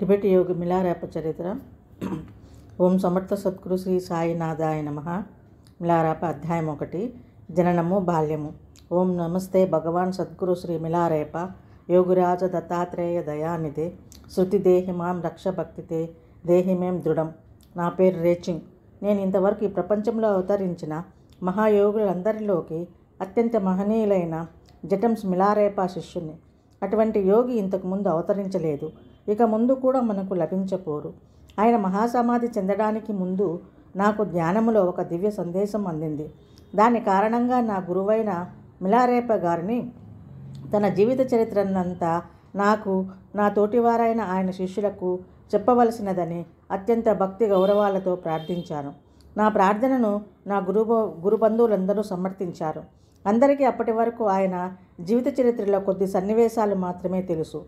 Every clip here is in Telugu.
టిబెట్ యోగ మిలారేప చరిత్ర ఓం సమర్థ సద్గురు శ్రీ సాయినాథాయ నమ మిలారేప అధ్యాయం ఒకటి జననము బాల్యము ఓం నమస్తే భగవాన్ సద్గురు శ్రీ మిలారేప యోగురాజ దత్తాత్రేయ దయానిదే శృతి దేహి మాం రక్ష భక్తితే దేహి మేం దృఢం నా పేరు రేచింగ్ నేను ఇంతవరకు ఈ ప్రపంచంలో అవతరించిన మహాయోగులందరిలోకి అత్యంత మహనీయులైన జటమ్స్ మిలారేపా శిష్యుని అటువంటి యోగి ఇంతకుముందు అవతరించలేదు ఇక ముందు కూడా మనకు లభించపోరు ఆయన మహాసమాధి చెందడానికి ముందు నాకు ధ్యానములో ఒక దివ్య సందేశం అందింది దాని కారణంగా నా గురువైన మిలారేప గారిని తన జీవిత చరిత్రనంతా నాకు నా తోటివారైన ఆయన శిష్యులకు చెప్పవలసినదని అత్యంత భక్తి గౌరవాలతో ప్రార్థించాను నా ప్రార్థనను నా గురు గురు బంధువులందరూ సమర్థించారు అందరికీ అప్పటి వరకు ఆయన జీవిత చరిత్రలో కొద్ది సన్నివేశాలు మాత్రమే తెలుసు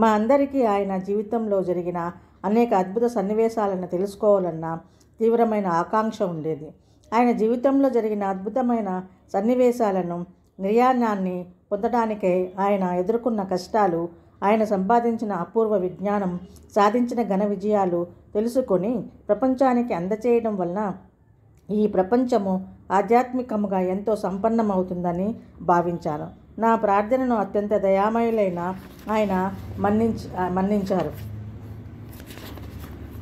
మా అందరికీ ఆయన జీవితంలో జరిగిన అనేక అద్భుత సన్నివేశాలను తెలుసుకోవాలన్న తీవ్రమైన ఆకాంక్ష ఉండేది ఆయన జీవితంలో జరిగిన అద్భుతమైన సన్నివేశాలను నిర్యాణాన్ని పొందడానికే ఆయన ఎదుర్కొన్న కష్టాలు ఆయన సంపాదించిన అపూర్వ విజ్ఞానం సాధించిన ఘన విజయాలు తెలుసుకొని ప్రపంచానికి అందచేయడం వలన ఈ ప్రపంచము ఆధ్యాత్మికముగా ఎంతో సంపన్నమవుతుందని భావించాను నా ప్రార్థనను అత్యంత దయామయులైన ఆయన మన్నించ మన్నించారు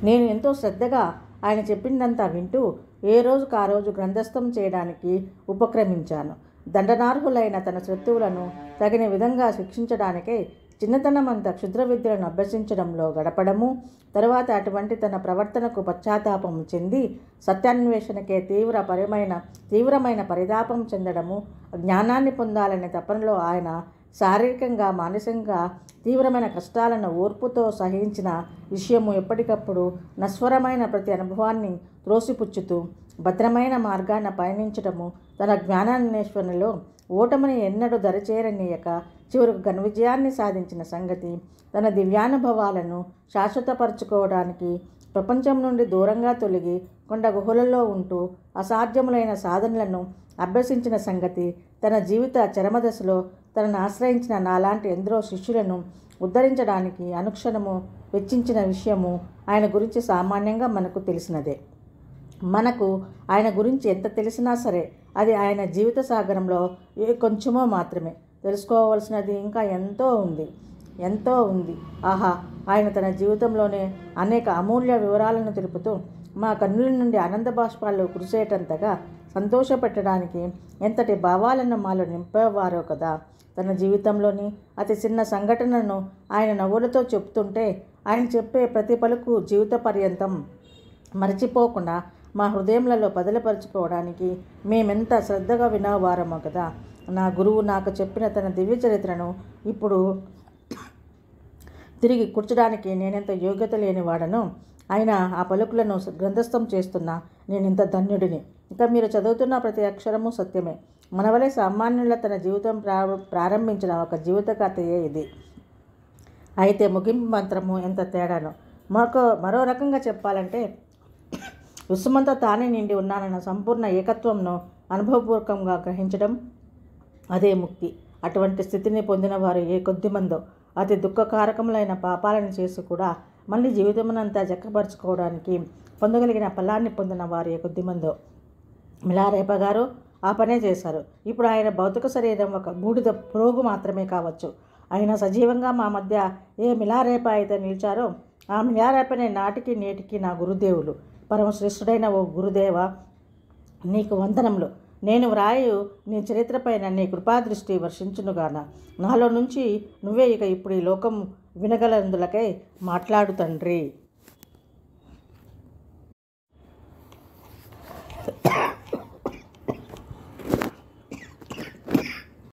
నేను ఎంతో శ్రద్ధగా ఆయన చెప్పిందంతా వింటూ ఏ రోజుకు ఆ రోజు గ్రంథస్థం చేయడానికి ఉపక్రమించాను దండనార్హులైన తన శత్రువులను తగిన విధంగా శిక్షించడానికే చిన్నతనమంత క్షుద్ర విద్యలను అభ్యసించడంలో గడపడము తరువాత అటువంటి తన ప్రవర్తనకు పశ్చాత్తాపం చెంది సత్యాన్వేషణకే తీవ్ర పరమైన తీవ్రమైన పరితాపం చెందడము జ్ఞానాన్ని పొందాలనే తపనలో ఆయన శారీరకంగా మానసికంగా తీవ్రమైన కష్టాలను ఓర్పుతో సహించిన విషయము ఎప్పటికప్పుడు నశ్వరమైన ప్రతి అనుభవాన్ని త్రోసిపుచ్చుతూ భద్రమైన మార్గాన పయనించడము తన జ్ఞానాన్వేషణలో ఓటమిని ఎన్నడూ దరిచేరనీయక చివరకు ఘన విజయాన్ని సాధించిన సంగతి తన దివ్యానుభవాలను శాశ్వతపరచుకోవడానికి ప్రపంచం నుండి దూరంగా తొలగి కొండ గుహలలో ఉంటూ అసాధ్యములైన సాధనలను అభ్యసించిన సంగతి తన జీవిత చరమదశలో తనను ఆశ్రయించిన నాలాంటి ఎందరో శిష్యులను ఉద్ధరించడానికి అనుక్షణము వెచ్చించిన విషయము ఆయన గురించి సామాన్యంగా మనకు తెలిసినదే మనకు ఆయన గురించి ఎంత తెలిసినా సరే అది ఆయన జీవిత సాగరంలో కొంచెమో మాత్రమే తెలుసుకోవలసినది ఇంకా ఎంతో ఉంది ఎంతో ఉంది ఆహా ఆయన తన జీవితంలోనే అనేక అమూల్య వివరాలను తెలుపుతూ మా కన్నుల నుండి ఆనంద బాష్పాలు కురిసేటంతగా సంతోషపెట్టడానికి ఎంతటి భావాలను మాలో నింపేవారో కదా తన జీవితంలోని అతి చిన్న సంఘటనను ఆయన నవ్వులతో చెప్తుంటే ఆయన చెప్పే ప్రతి పలుకు జీవిత పర్యంతం మరచిపోకుండా మా హృదయంలో బదిలపరుచుకోవడానికి మేమెంత శ్రద్ధగా వినేవారమో కదా నా గురువు నాకు చెప్పిన తన దివ్య చరిత్రను ఇప్పుడు తిరిగి కూర్చడానికి నేనెంత యోగ్యత లేని వాడను అయినా ఆ పలుకులను గ్రంథస్థం చేస్తున్నా నేనెంత ధన్యుడిని ఇక మీరు చదువుతున్న ప్రతి అక్షరము సత్యమే మనవలే సామాన్యుల తన జీవితం ప్రారంభించిన ఒక జీవిత కథయే ఇది అయితే ముగింపు మంత్రము ఎంత తేడాను మరొక మరో రకంగా చెప్పాలంటే విశ్వమంతా తానే నిండి ఉన్నానన్న సంపూర్ణ ఏకత్వంను అనుభవపూర్వకంగా గ్రహించడం అదే ముక్తి అటువంటి స్థితిని పొందిన వారు ఏ కొద్దిమందో అతి దుఃఖకారకములైన పాపాలను చేసి కూడా మళ్ళీ జీవితమునంతా జక్కపరుచుకోవడానికి పొందగలిగిన ఫలాన్ని పొందిన వారు ఏ కొద్దిమందో మిలారేప గారు ఆ పనే చేశారు ఇప్పుడు ఆయన భౌతిక శరీరం ఒక బూడిద పురుగు మాత్రమే కావచ్చు ఆయన సజీవంగా మా మధ్య ఏ మిలారేప అయితే నిలిచారో ఆ మిలారేపనే నాటికి నేటికి నా గురుదేవులు పరమశ్రేష్ఠుడైన ఓ గురుదేవ నీకు వందనములు నేను వ్రాయు నీ చరిత్రపైన నీ కృపాదృష్టి వర్షించునుగాన నాలో నుంచి నువ్వే ఇక ఇప్పుడు ఈ లోకం వినగలందులకై మాట్లాడు తండ్రి